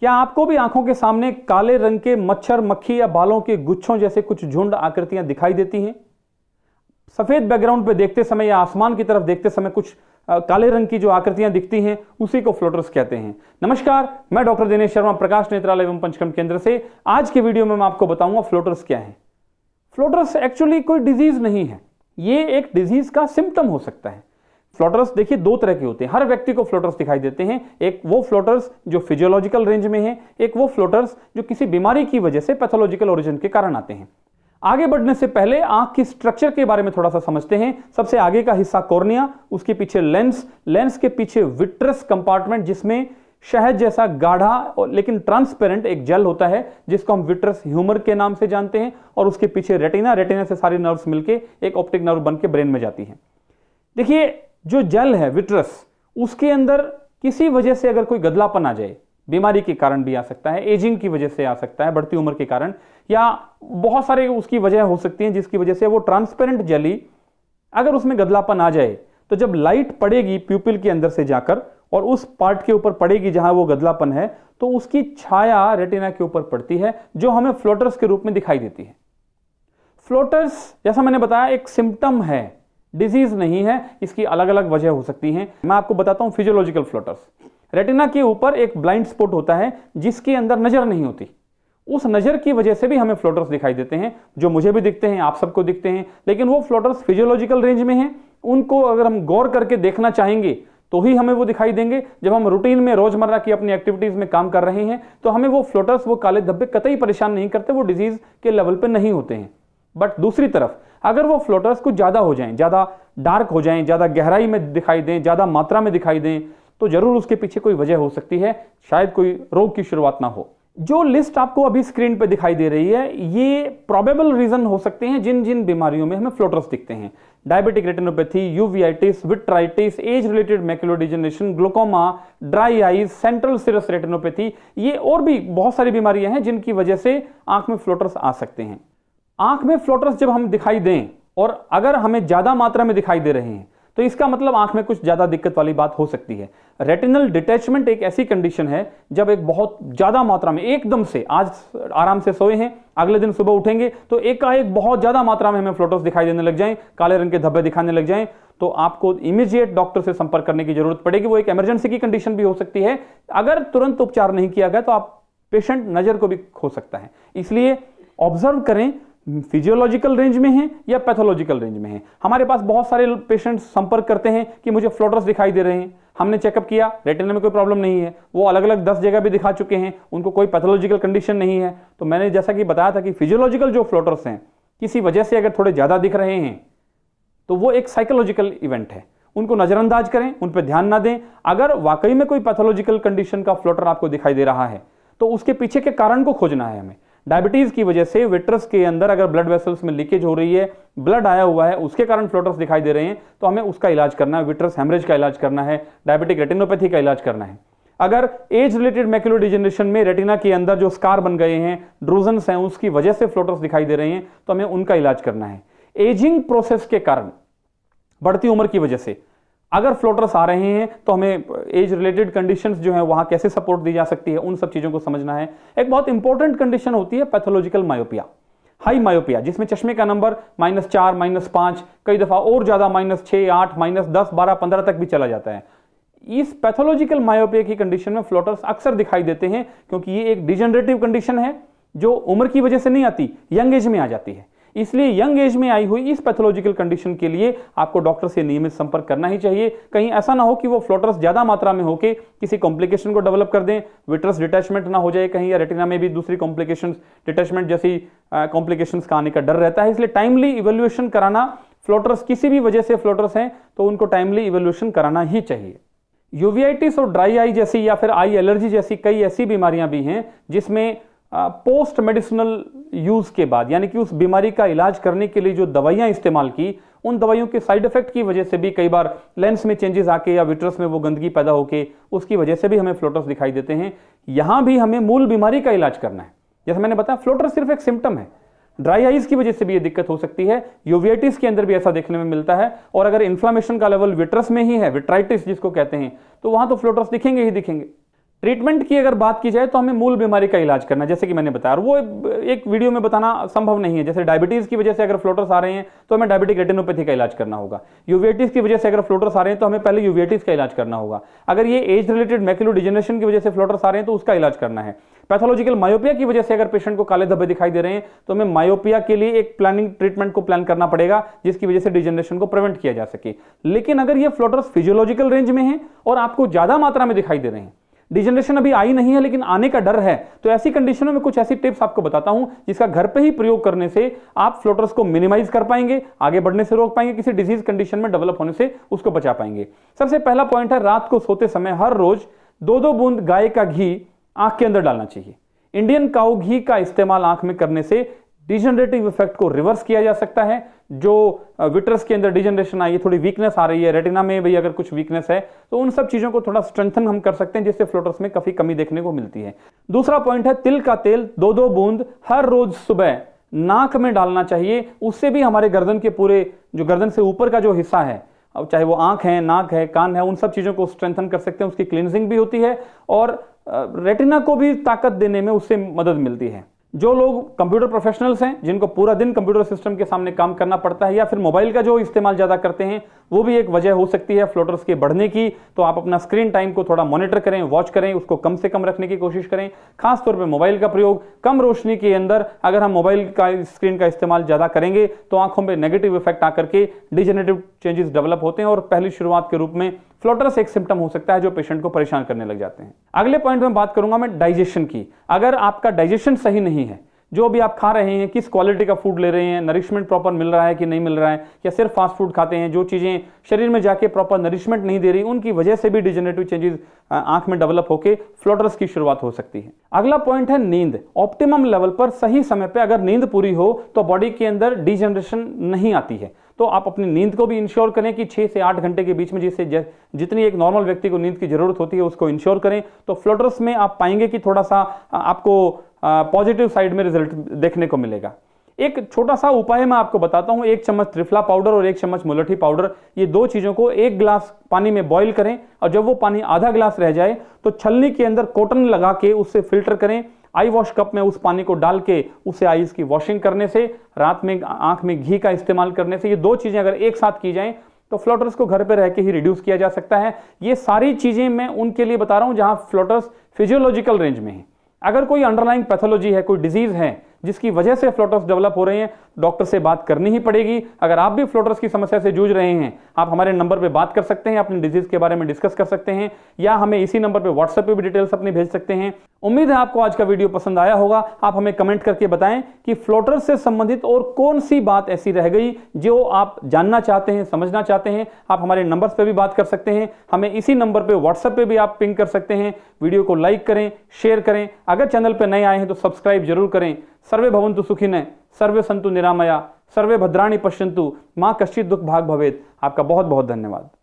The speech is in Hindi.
क्या आपको भी आंखों के सामने काले रंग के मच्छर मक्खी या बालों के गुच्छों जैसे कुछ झुंड आकृतियां दिखाई देती हैं सफेद बैकग्राउंड पे देखते समय या आसमान की तरफ देखते समय कुछ काले रंग की जो आकृतियां दिखती हैं उसी को फ्लोटर्स कहते हैं नमस्कार मैं डॉक्टर दिनेश शर्मा प्रकाश नेत्रालय एवं पंचकर्म केंद्र से आज के वीडियो में मैं आपको बताऊंगा फ्लोटर्स क्या है फ्लोटर्स एक्चुअली कोई डिजीज नहीं है ये एक डिजीज का सिम्टम हो सकता है फ्लोटर्स देखिए दो तरह के होते हैं हर व्यक्ति को फ्लोटर्स दिखाई देते हैं एक वो फ्लोटर्स जो फिजियोलॉजिकल रेंज में है एक वो फ्लोटर्स जो किसी बीमारी की वजह से पैथोलॉजिकल ओरिजिन के कारण आते हैं आगे बढ़ने से पहले आंख की स्ट्रक्चर के बारे में थोड़ा सा समझते हैं सबसे आगे का हिस्सा कॉर्निया उसके पीछे लेंस लेंस के पीछे विट्रस कंपार्टमेंट जिसमें शहद जैसा गाढ़ा और लेकिन ट्रांसपेरेंट एक जेल होता है जिसको हम विट्रस ह्यूमर के नाम से जानते हैं और उसके पीछे रेटिना रेटिना से सारी नर्व्स मिलके एक ऑप्टिक नर्व बन के ब्रेन में जाती है देखिए जो जल है विट्रस उसके अंदर किसी वजह से अगर कोई गदलापन आ जाए बीमारी के कारण भी आ सकता है एजिंग की वजह से आ सकता है बढ़ती उम्र के कारण या बहुत सारे उसकी वजह हो सकती है जिसकी वजह से वो ट्रांसपेरेंट जली अगर उसमें गदलापन आ जाए तो जब लाइट पड़ेगी प्यूपिल के अंदर से जाकर और उस पार्ट के ऊपर पड़ेगी जहां वो गदलापन है तो उसकी छाया रेटिना के ऊपर पड़ती है जो हमें फ्लोटर्स के रूप में दिखाई देती है फ्लोटर्स जैसा मैंने बताया एक सिम्टम है डिजीज नहीं है इसकी अलग अलग वजह हो सकती हैं मैं आपको बताता हूँ फिजियोलॉजिकल फ्लोटर्स रेटिना के ऊपर एक ब्लाइंड स्पॉट होता है जिसके अंदर नजर नहीं होती उस नजर की वजह से भी हमें फ्लोटर्स दिखाई देते हैं जो मुझे भी दिखते हैं आप सबको दिखते हैं लेकिन वो फ्लोटर्स फिजियोलॉजिकल रेंज में हैं उनको अगर हम गौर करके देखना चाहेंगे तो ही हमें वो दिखाई देंगे जब हम रूटीन में रोजमर्रा की अपनी एक्टिविटीज में काम कर रहे हैं तो हमें वो फ्लोटर्स वो काले धब्बे कतई परेशान नहीं करते वो डिजीज के लेवल पर नहीं होते हैं बट दूसरी तरफ अगर वो फ्लोटर्स कुछ ज़्यादा हो जाएं ज़्यादा डार्क हो जाएं ज़्यादा गहराई में दिखाई दें ज़्यादा मात्रा में दिखाई दें तो ज़रूर उसके पीछे कोई वजह हो सकती है शायद कोई रोग की शुरुआत ना हो जो लिस्ट आपको अभी स्क्रीन पर दिखाई दे रही है ये प्रॉबेबल रीज़न हो सकते हैं जिन जिन बीमारियों में हमें फ्लोटर्स दिखते हैं diabetic retinopathy uveitis vitritis age related macular degeneration glaucoma dry eyes central serous retinopathy ये और भी बहुत सारी बीमारियां हैं जिनकी वजह से आंख में फ्लोटर्स आ सकते हैं आंख में फ्लोटर्स जब हम दिखाई दें और अगर हमें ज्यादा मात्रा में दिखाई दे रहे हैं तो इसका मतलब आंख में कुछ ज्यादा दिक्कत वाली बात हो सकती है रेटिनल डिटैचमेंट एक ऐसी कंडीशन है जब एक बहुत ज्यादा मात्रा में एकदम से आज आराम से सोए हैं अगले दिन सुबह उठेंगे तो एक का एक बहुत ज्यादा मात्रा में हमें फ्लोटोस दिखाई देने लग जाए काले रंग के धब्बे दिखाने लग जाए तो आपको इमीजिएट डॉक्टर से संपर्क करने की जरूरत पड़ेगी वो एक इमरजेंसी की कंडीशन भी हो सकती है अगर तुरंत उपचार नहीं किया गया तो आप पेशेंट नजर को भी खो सकता है इसलिए ऑब्जर्व करें फिजियोलॉजिकल रेंज में है या पैथोलॉजिकल रेंज में है हमारे पास बहुत सारे पेशेंट संपर्क करते हैं कि मुझे फ्लोटर्स दिखाई दे रहे हैं हमने चेकअप किया रेटिना में कोई प्रॉब्लम नहीं है वो अलग अलग दस जगह भी दिखा चुके हैं उनको कोई पैथोलॉजिकल कंडीशन नहीं है तो मैंने जैसा कि बताया था कि फिजियोलॉजिकल जो फ्लोटर्स हैं किसी वजह से अगर थोड़े ज़्यादा दिख रहे हैं तो वो एक साइकोलॉजिकल इवेंट है उनको नज़रअंदाज करें उन पर ध्यान ना दें अगर वाकई में कोई पैथोलॉजिकल कंडीशन का फ्लोटर आपको दिखाई दे रहा है तो उसके पीछे के कारण को खोजना है हमें डायबिटीज की वजह से विट्रस के अंदर अगर ब्लड वेसल्स में लीकेज हो रही है ब्लड आया हुआ है उसके कारण फ्लोटर्स दिखाई दे रहे हैं तो हमें उसका इलाज करना है विट्रस हेमरेज का इलाज करना है डायबिटिक रेटिनोपैथी का इलाज करना है अगर एज रिलेटेड मैक्यूलर डिजेनरेशन में रेटिना के अंदर जो स्कार बन गए हैं ड्रोजन हैं उसकी वजह से फ्लोटर्स दिखाई दे रहे हैं तो हमें उनका इलाज करना है एजिंग प्रोसेस के कारण बढ़ती उम्र की वजह से अगर फ्लोटर्स आ रहे हैं तो हमें एज रिलेटेड कंडीशंस जो है वहां कैसे सपोर्ट दी जा सकती है उन सब चीजों को समझना है एक बहुत इंपॉर्टेंट कंडीशन होती है पैथोलॉजिकल मायोपिया हाई मायोपिया जिसमें चश्मे का नंबर माइनस चार माइनस पांच कई दफा और ज्यादा माइनस छह आठ माइनस दस बारह पंद्रह तक भी चला जाता है इस पैथोलॉजिकल मायोपिया की कंडीशन में फ्लोटर्स अक्सर दिखाई देते हैं क्योंकि ये एक डिजेनरेटिव कंडीशन है जो उम्र की वजह से नहीं आती यंग एज में आ जाती है इसलिए यंग एज में आई हुई इस पैथोलॉजिकल कंडीशन के लिए आपको डॉक्टर से नियमित संपर्क करना ही चाहिए कहीं ऐसा ना हो कि वो फ्लोटर्स ज्यादा मात्रा में होकर किसी कॉम्प्लिकेशन को डेवलप कर दें विट्रस डिटैचमेंट ना हो जाए कहीं या रेटिना में भी दूसरी कॉम्प्लिकेशन डिटैचमेंट जैसी कॉम्प्लिकेशन का आने का डर रहता है इसलिए टाइमली इवेल्युएशन कराना फ्लोटर्स किसी भी वजह से फ्लोटर्स हैं तो उनको टाइमली इवेल्युएशन कराना ही चाहिए यूवीआईटिस और ड्राई आई जैसी या फिर आई एलर्जी जैसी कई ऐसी बीमारियां भी हैं जिसमें पोस्ट मेडिसिनल यूज़ के बाद यानी कि उस बीमारी का इलाज करने के लिए जो दवाइयाँ इस्तेमाल की उन दवाइयों के साइड इफेक्ट की वजह से भी कई बार लेंस में चेंजेस आके या विट्रस में वो गंदगी पैदा होके उसकी वजह से भी हमें फ्लोटर्स दिखाई देते हैं यहाँ भी हमें मूल बीमारी का इलाज करना है जैसे मैंने बताया फ्लोटर सिर्फ एक सिम्टम है ड्राई आईज की वजह से भी ये दिक्कत हो सकती है यूवियाटिस के अंदर भी ऐसा देखने में मिलता है और अगर इन्फ्लामेशन का लेवल विट्रस में ही है विट्राइटिस जिसको कहते हैं तो वहां तो फ्लोटर्स दिखेंगे ही दिखेंगे ट्रीटमेंट की अगर बात की जाए तो हमें मूल बीमारी का इलाज करना जैसे कि मैंने बताया वो एक वीडियो में बताना संभव नहीं है जैसे डायबिटीज़ की वजह से अगर फ्लोटर्स आ रहे हैं तो हमें डायबिटिक रेटिनोपैथी का इलाज करना होगा यूवेटिस की वजह से अगर फ्लोटर्स आ रहे हैं तो हमें पहले यूवेटिस का इलाज करना होगा अगर ये एज रिलेटेड मैक्यूलो डिजेनरेशन की वजह से फ्लोटर्स आ रहे हैं तो उसका इलाज करना है पैथोलॉजिकल मायोपिया की वजह से अगर पेशेंट को काले धब्बे दिखाई दे रहे हैं तो हमें मायोपिया के लिए एक प्लानिंग ट्रीटमेंट को प्लान करना पड़ेगा जिसकी वजह से डिजेनरेशन को प्रिवेंट किया जा सके लेकिन अगर ये फ्लोटर्स फिजियोलॉजिकल रेंज में है और आपको ज्यादा मात्रा में दिखाई दे रहे हैं डिजनरेशन अभी आई नहीं है लेकिन आने का डर है तो ऐसी कंडीशनों में कुछ ऐसी टिप्स आपको बताता हूं जिसका घर पे ही प्रयोग करने से आप फ्लोटर्स को मिनिमाइज कर पाएंगे आगे बढ़ने से रोक पाएंगे किसी डिजीज कंडीशन में डेवलप होने से उसको बचा पाएंगे सबसे पहला पॉइंट है रात को सोते समय हर रोज दो दो बूंद गाय का घी आंख के अंदर डालना चाहिए इंडियन काउ घी का इस्तेमाल आंख में करने से डिजनरेटिव इफेक्ट को रिवर्स किया जा सकता है जो विटर्स के अंदर डिजनरेशन आई है थोड़ी वीकनेस आ रही है रेटिना में भी अगर कुछ वीकनेस है तो उन सब चीज़ों को थोड़ा स्ट्रेंथन हम कर सकते हैं जिससे फ्लोटर्स में काफ़ी कमी देखने को मिलती है दूसरा पॉइंट है तिल का तेल दो दो बूंद हर रोज सुबह नाक में डालना चाहिए उससे भी हमारे गर्दन के पूरे जो गर्दन से ऊपर का जो हिस्सा है अब चाहे वो आंख है नाक है कान है उन सब चीज़ों को स्ट्रेंथन कर सकते हैं उसकी क्लिनजिंग भी होती है और रेटिना को भी ताकत देने में उससे मदद मिलती है जो लोग कंप्यूटर प्रोफेशनल्स हैं जिनको पूरा दिन कंप्यूटर सिस्टम के सामने काम करना पड़ता है या फिर मोबाइल का जो इस्तेमाल ज़्यादा करते हैं वो भी एक वजह हो सकती है फ्लोटर्स के बढ़ने की तो आप अपना स्क्रीन टाइम को थोड़ा मॉनिटर करें वॉच करें उसको कम से कम रखने की कोशिश करें खासतौर पर मोबाइल का प्रयोग कम रोशनी के अंदर अगर हम मोबाइल का स्क्रीन का इस्तेमाल ज़्यादा करेंगे तो आंखों में नेगेटिव इफेक्ट आकर के डिजेनेटिव चेंजेस डेवलप होते हैं और पहली शुरुआत के रूप में फ्लोटर्स एक सिम्टम हो सकता है जो पेशेंट को परेशान करने लग जाते हैं अगले पॉइंट में बात करूंगा मैं डाइजेशन की अगर आपका डाइजेशन सही नहीं है जो भी आप खा रहे हैं किस क्वालिटी का फूड ले रहे हैं नरिशमेंट प्रॉपर मिल रहा है कि नहीं मिल रहा है या सिर्फ फास्ट फूड खाते हैं जो चीज़ें शरीर में जाके प्रॉपर नरिशमेंट नहीं दे रही उनकी वजह से भी डिजेनेटिव चेंजेस आंख में डेवलप होकर फ्लोटर्स की शुरुआत हो सकती है अगला पॉइंट है नींद ऑप्टिमम लेवल पर सही समय पर अगर नींद पूरी हो तो बॉडी के अंदर डिजेनरेशन नहीं आती है तो आप अपनी नींद को भी इंश्योर करें कि छह से आठ घंटे के बीच में जिससे जितनी एक नॉर्मल व्यक्ति को नींद की जरूरत होती है उसको इंश्योर करें तो फ्लोटर्स में आप पाएंगे कि थोड़ा सा आपको पॉजिटिव साइड में रिजल्ट देखने को मिलेगा एक छोटा सा उपाय मैं आपको बताता हूं एक चम्मच त्रिफला पाउडर और एक चम्मच मुलठी पाउडर ये दो चीज़ों को एक गिलास पानी में बॉईल करें और जब वो पानी आधा गिलास रह जाए तो छलनी के अंदर कॉटन लगा के उससे फिल्टर करें आई वॉश कप में उस पानी को डाल के उसे आईज की वॉशिंग करने से रात में आंख में घी का इस्तेमाल करने से ये दो चीज़ें अगर एक साथ की जाए तो फ्लोटर्स को घर पर रह के ही रिड्यूस किया जा सकता है ये सारी चीज़ें मैं उनके लिए बता रहा हूं जहां फ्लोटर्स फिजियोलॉजिकल रेंज में है अगर कोई अंडरलाइंग पैथोलॉजी है कोई डिजीज है जिसकी वजह से फ्लोटर्स डेवलप हो रहे हैं डॉक्टर से बात करनी ही पड़ेगी अगर आप भी फ्लोटर्स की समस्या से जूझ रहे हैं आप हमारे नंबर पे बात कर सकते हैं अपनी डिजीज के बारे में डिस्कस कर सकते हैं या हमें इसी नंबर पे व्हाट्सएप पे भी डिटेल्स अपनी भेज सकते हैं उम्मीद है आपको आज का वीडियो पसंद आया होगा आप हमें कमेंट करके बताएं कि फ्लोटर से संबंधित और कौन सी बात ऐसी रह गई जो आप जानना चाहते हैं समझना चाहते हैं आप हमारे नंबर्स पे भी बात कर सकते हैं हमें इसी नंबर पे व्हाट्सएप पे भी आप पिंग कर सकते हैं वीडियो को लाइक करें शेयर करें अगर चैनल पर नए आए हैं तो सब्सक्राइब जरूर करें सर्वे भवंतु सुखिन सर्वे संतु निरामया सर्वे भद्राणी पश्यंतु माँ कश्चित दुख भाग भवेद आपका बहुत बहुत धन्यवाद